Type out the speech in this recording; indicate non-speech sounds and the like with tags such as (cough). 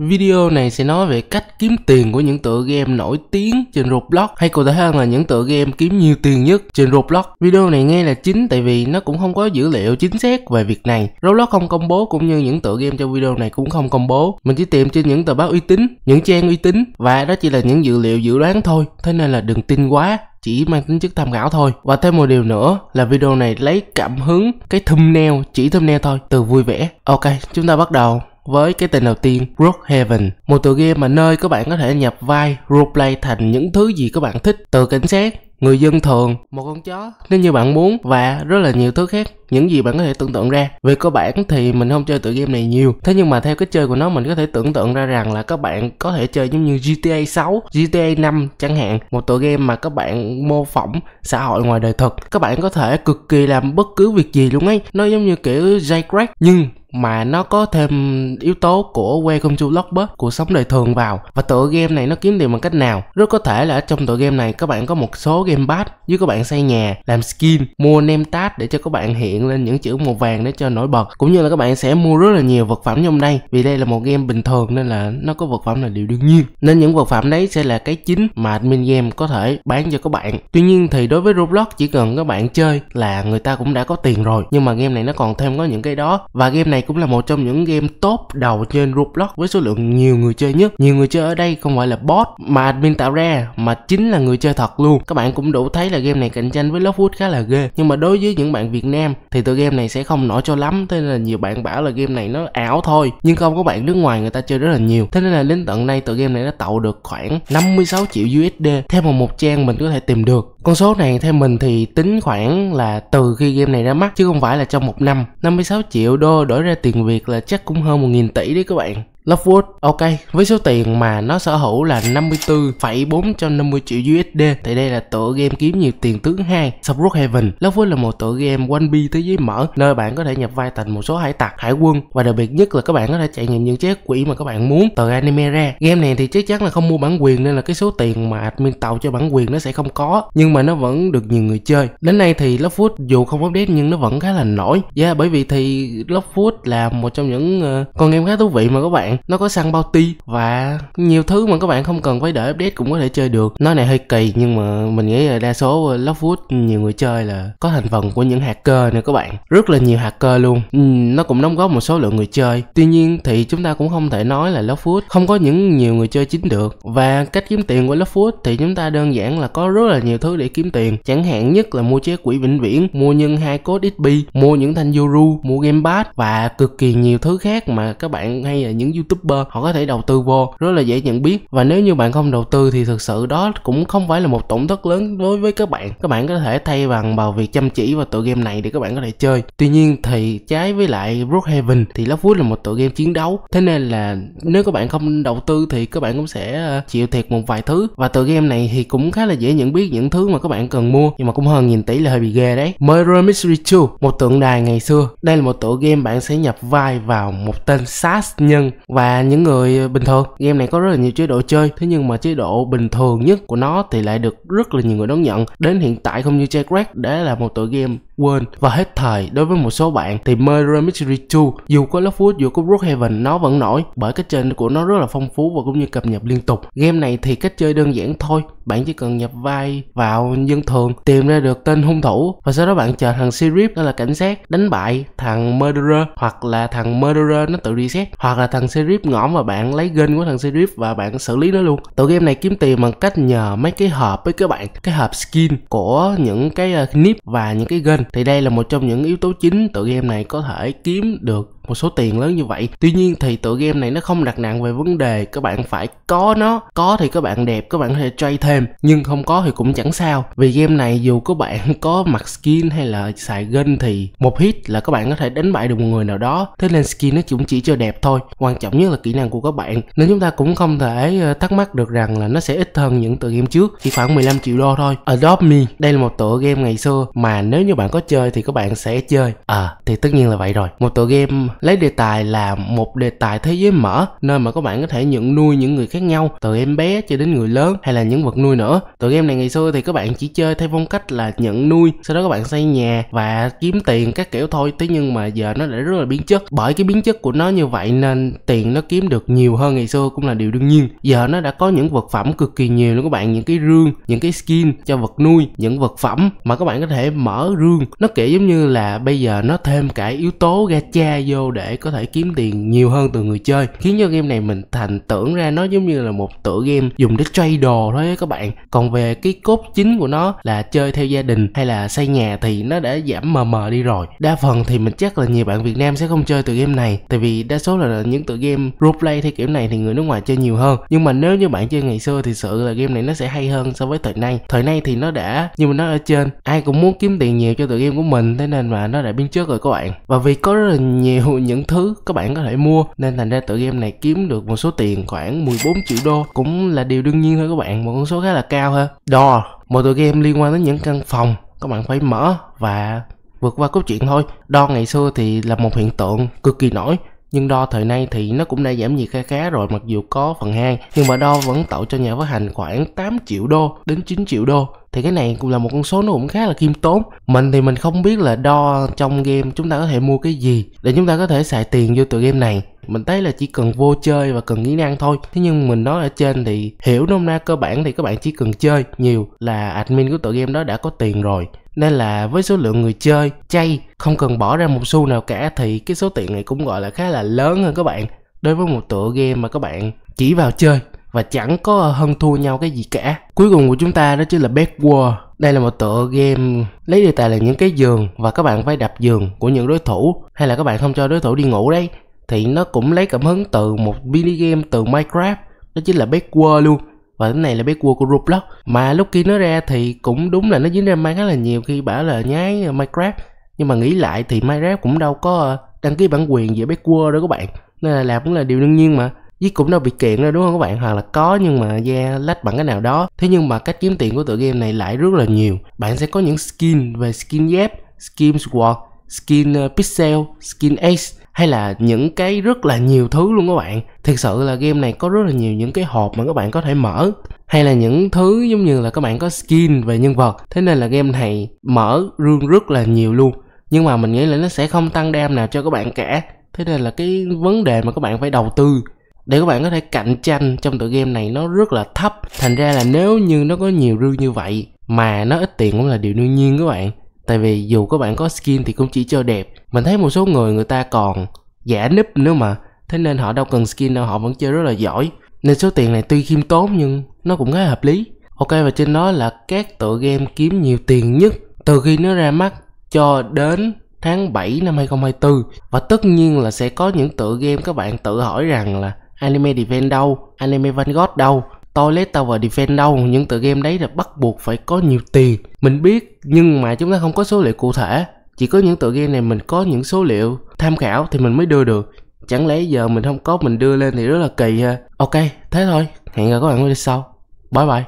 Video này sẽ nói về cách kiếm tiền của những tựa game nổi tiếng trên Roblox hay cụ thể hơn là những tựa game kiếm nhiều tiền nhất trên Roblox. Video này nghe là chính tại vì nó cũng không có dữ liệu chính xác về việc này. Roblox không công bố cũng như những tựa game trong video này cũng không công bố. Mình chỉ tìm trên những tờ báo uy tín, những trang uy tín và đó chỉ là những dữ liệu dự đoán thôi. Thế nên là đừng tin quá chỉ mang tính chất tham khảo thôi và thêm một điều nữa là video này lấy cảm hứng cái thumbnail chỉ thumbnail thôi từ vui vẻ ok chúng ta bắt đầu với cái tên đầu tiên Brookhaven, một tựa game mà nơi các bạn có thể nhập vai roleplay thành những thứ gì các bạn thích từ cảnh sát, người dân thường, một con chó nếu như bạn muốn và rất là nhiều thứ khác những gì bạn có thể tưởng tượng ra về cơ bản thì mình không chơi tựa game này nhiều thế nhưng mà theo cái chơi của nó mình có thể tưởng tượng ra rằng là các bạn có thể chơi giống như GTA 6, GTA 5 chẳng hạn một tựa game mà các bạn mô phỏng xã hội ngoài đời thực các bạn có thể cực kỳ làm bất cứ việc gì luôn ấy nó giống như kiểu Jailbreak nhưng mà nó có thêm yếu tố của Welcome to Blockbuster của sống đời thường vào và tựa game này nó kiếm tiền bằng cách nào rất có thể là ở trong tựa game này các bạn có một số game pass như các bạn xây nhà làm skin mua nem tag để cho các bạn hiện lên những chữ màu vàng để cho nổi bật cũng như là các bạn sẽ mua rất là nhiều vật phẩm trong đây vì đây là một game bình thường nên là nó có vật phẩm là điều đương nhiên nên những vật phẩm đấy sẽ là cái chính mà admin game có thể bán cho các bạn tuy nhiên thì đối với roblox chỉ cần các bạn chơi là người ta cũng đã có tiền rồi nhưng mà game này nó còn thêm có những cái đó và game này cũng là một trong những game top đầu trên roblox với số lượng nhiều người chơi nhất nhiều người chơi ở đây không phải là bot mà admin tạo ra mà chính là người chơi thật luôn các bạn cũng đủ thấy là game này cạnh tranh với Lockwood khá là ghê nhưng mà đối với những bạn Việt Nam thì tựa game này sẽ không nổi cho lắm thế nên là nhiều bạn bảo là game này nó ảo thôi nhưng không có bạn nước ngoài người ta chơi rất là nhiều thế nên là đến tận nay tựa game này nó tậu được khoảng 56 triệu USD theo một một trang mình có thể tìm được con số này theo mình thì tính khoảng là từ khi game này ra mắt chứ không phải là trong một năm 56 triệu đô đổi ra tiền Việt là chắc cũng hơn 1.000 tỷ đấy các bạn Lovewood, ok, với số tiền mà nó sở hữu là 54,450 triệu USD thì đây là tựa game kiếm nhiều tiền thứ hai Subrook Heaven. Lovewood là một tựa game 1B thế giới mở nơi bạn có thể nhập vai thành một số hải tặc, hải quân và đặc biệt nhất là các bạn có thể trải nghiệm những chiếc quỷ mà các bạn muốn từ anime ra. Game này thì chắc chắn là không mua bản quyền nên là cái số tiền mà admin tạo cho bản quyền nó sẽ không có nhưng mà nó vẫn được nhiều người chơi. Đến nay thì Lovewood dù không update nhưng nó vẫn khá là nổi. Yeah, bởi vì thì Lovewood là một trong những uh, con game khá thú vị mà các bạn nó có săn bounty và nhiều thứ mà các bạn không cần phải đợi update cũng có thể chơi được nói này hơi kỳ nhưng mà mình nghĩ là đa số Lockwood nhiều người chơi là có thành phần của những hacker nè các bạn rất là nhiều hacker luôn ừ, nó cũng đóng góp một số lượng người chơi tuy nhiên thì chúng ta cũng không thể nói là Lockwood không có những nhiều người chơi chính được và cách kiếm tiền của Lockwood thì chúng ta đơn giản là có rất là nhiều thứ để kiếm tiền chẳng hạn nhất là mua chế quỹ vĩnh viễn mua nhân hai code XP mua những thanh Yoru mua game pass và cực kỳ nhiều thứ khác mà các bạn hay là những youtuber họ có thể đầu tư vô rất là dễ nhận biết và nếu như bạn không đầu tư thì thực sự đó cũng không phải là một tổn thất lớn đối với các bạn các bạn có thể thay bằng vào việc chăm chỉ vào tựa game này để các bạn có thể chơi tuy nhiên thì trái với lại Brookhaven thì Lockwood là một tựa game chiến đấu thế nên là nếu các bạn không đầu tư thì các bạn cũng sẽ ờ, chịu thiệt một vài thứ và tựa game này thì cũng khá là dễ nhận biết những thứ mà các bạn cần mua nhưng mà cũng hơn nhìn tỷ là hơi bị ghê đấy Murder Mystery 2 một tượng đài ngày xưa đây là một tựa game bạn sẽ nhập vai vào một tên sát nhân và những người ờ, bình thường game này có rất là nhiều chế độ chơi thế nhưng mà chế độ bình thường nhất của nó thì lại được rất là nhiều người đón nhận đến hiện tại không như Jack đã là một tựa game quên và hết thời đối với một số bạn thì Murder Mystery 2 dù có Lovewood dù có Brookhaven nó vẫn nổi bởi cách chơi của nó rất là phong phú và cũng như cập nhật liên tục game này thì cách chơi đơn giản thôi bạn chỉ cần nhập vai vào dân thường tìm ra được tên hung thủ và sau đó bạn chờ thằng Sheriff đó là cảnh sát đánh bại thằng Murderer hoặc là thằng Murderer nó tự reset hoặc là thằng Sirip Serif ngõm và bạn lấy gen của thằng Serif và bạn xử lý nó luôn tựa game này kiếm tiền bằng cách nhờ mấy cái hộp với các bạn cái hộp skin của những cái ờ, nip và những cái gen. thì đây là một trong những yếu tố chính tựa game này có thể kiếm được một số tiền lớn như vậy tuy nhiên thì tựa game này nó không đặt nặng về vấn đề các bạn phải có nó có thì các bạn đẹp các bạn có thể chơi thêm nhưng không có thì cũng chẳng sao vì game này dù các bạn (laughs) có mặc skin hay là xài gun thì một hit là các bạn có thể đánh bại được một người nào đó thế nên skin nó cũng chỉ cho đẹp thôi quan trọng nhất là kỹ năng của các bạn nên chúng ta cũng không thể ờ, thắc mắc được rằng là nó sẽ ít hơn những tựa game trước chỉ khoảng 15 triệu đô thôi Adopt Me đây là một tựa game ngày xưa mà nếu như bạn có chơi thì các bạn sẽ chơi à thì tất nhiên là vậy rồi một tựa game lấy đề tài là một đề tài thế giới mở nơi mà các bạn có thể nhận nuôi những người khác nhau từ em bé cho đến người lớn hay là những vật nuôi nữa tựa game này ngày xưa thì các bạn chỉ chơi theo phong cách là nhận nuôi sau đó các bạn xây nhà và kiếm tiền các kiểu thôi thế nhưng mà giờ nó đã rất là biến chất bởi cái biến chất của nó như vậy nên tiền nó kiếm được nhiều hơn ngày xưa cũng là điều đương nhiên giờ nó đã có những vật phẩm cực kỳ nhiều luôn các bạn những cái rương những cái skin cho vật nuôi những vật phẩm mà các bạn có thể mở rương nó kể giống như là bây giờ nó thêm cả yếu tố gacha vô để có thể kiếm tiền nhiều hơn từ người chơi khiến cho game này mình thành tưởng ra nó giống như là một tựa game dùng để trade đồ thôi các bạn còn về cái cốt chính của nó là chơi theo gia đình hay là xây nhà thì nó đã giảm mờ mờ đi rồi đa phần thì mình chắc là nhiều bạn việt nam sẽ không chơi tựa game này tại vì đa số là những tựa game roleplay theo kiểu này thì người nước ngoài chơi nhiều hơn nhưng mà nếu như bạn chơi ngày xưa thì sự là game này nó sẽ hay hơn so với thời nay thời nay thì nó đã như mình nói ở trên ai cũng muốn kiếm tiền nhiều cho tựa game của mình thế nên mà nó đã biến trước rồi các bạn và vì có rất là nhiều những thứ các bạn có thể mua nên thành ra tựa game này kiếm được một số tiền khoảng 14 triệu đô cũng là điều đương nhiên thôi các bạn một con số khá là cao ha đo một tựa game liên quan đến những căn phòng các bạn phải mở và vượt qua cốt truyện thôi đo ngày xưa thì là một hiện tượng cực kỳ nổi nhưng đo thời nay thì nó cũng đã giảm nhiệt khá khá rồi mặc dù có phần hang nhưng mà đo vẫn tạo cho nhà phát hành khoảng 8 triệu đô đến 9 triệu đô thì cái này cũng là một con số nó cũng khá là khiêm tốn mình thì mình không biết là đo trong game chúng ta có thể mua cái gì để chúng ta có thể xài tiền vô tựa game này mình thấy là chỉ cần vô chơi và cần kỹ năng thôi thế nhưng mình nói ở trên thì hiểu nôm na cơ bản thì các bạn chỉ cần chơi nhiều là admin của tựa game đó đã có tiền rồi nên là với số lượng người chơi chay không cần bỏ ra một xu nào cả thì cái số tiền này cũng gọi là khá là lớn hơn các bạn đối với một tựa game mà các bạn chỉ vào chơi và chẳng có hơn thua nhau cái gì cả. Cuối cùng của chúng ta đó chính là Bed War Đây là một tựa game lấy đề tài là những cái giường và các bạn phải đập giường của những đối thủ hay là các bạn không cho đối thủ đi ngủ đấy. Thì nó cũng lấy cảm hứng từ một mini game từ Minecraft đó chính là Bed War luôn và cái này là Bed War của Roblox mà lúc khi nó ra thì cũng đúng là nó dính ra mang khá là nhiều khi bảo là nhái Minecraft nhưng mà nghĩ lại thì Minecraft cũng đâu có đăng ký bản quyền giữa War đâu các bạn nên là làm cũng là điều đương nhiên mà chứ cũng đâu bị kiện đâu đúng không các bạn hoặc là có nhưng mà da yeah, lách bằng cái nào đó thế nhưng mà cách kiếm tiền của tựa game này lại rất là nhiều bạn sẽ có những skin về skin dép skin sword skin ờ, pixel skin ace hay là những cái rất là nhiều thứ luôn các bạn thực sự là game này có rất là nhiều những cái hộp mà các bạn có thể mở hay là những thứ giống như là các bạn có skin về nhân vật thế nên là game này mở rương rất là nhiều luôn nhưng mà mình nghĩ là nó sẽ không tăng đam nào cho các bạn cả thế nên là cái vấn đề mà các bạn phải đầu tư để các bạn có thể cạnh tranh trong tựa game này nó rất là thấp thành ra là nếu như nó có nhiều rương như vậy mà nó ít tiền cũng là điều đương nhiên các bạn tại vì dù các bạn có skin thì cũng chỉ cho đẹp mình thấy một số người người ta còn giả nấp nữa mà thế nên họ đâu cần skin đâu họ vẫn chơi rất là giỏi nên số tiền này tuy khiêm tốn nhưng nó cũng khá hợp lý ok và trên đó là các tựa game kiếm nhiều tiền nhất từ khi nó ra mắt cho đến tháng 7 năm 2024 và tất nhiên là sẽ có những tựa game các bạn tự hỏi rằng là anime event đâu anime vanguard đâu toilet tower defense đâu những tựa game đấy là bắt buộc phải có nhiều tiền mình biết nhưng mà chúng ta không có số liệu cụ thể chỉ có những tựa game này mình có những số liệu tham khảo thì mình mới đưa được chẳng lẽ giờ mình không có mình đưa lên thì rất là kỳ ha ok thế thôi hẹn gặp các bạn video sau bye bye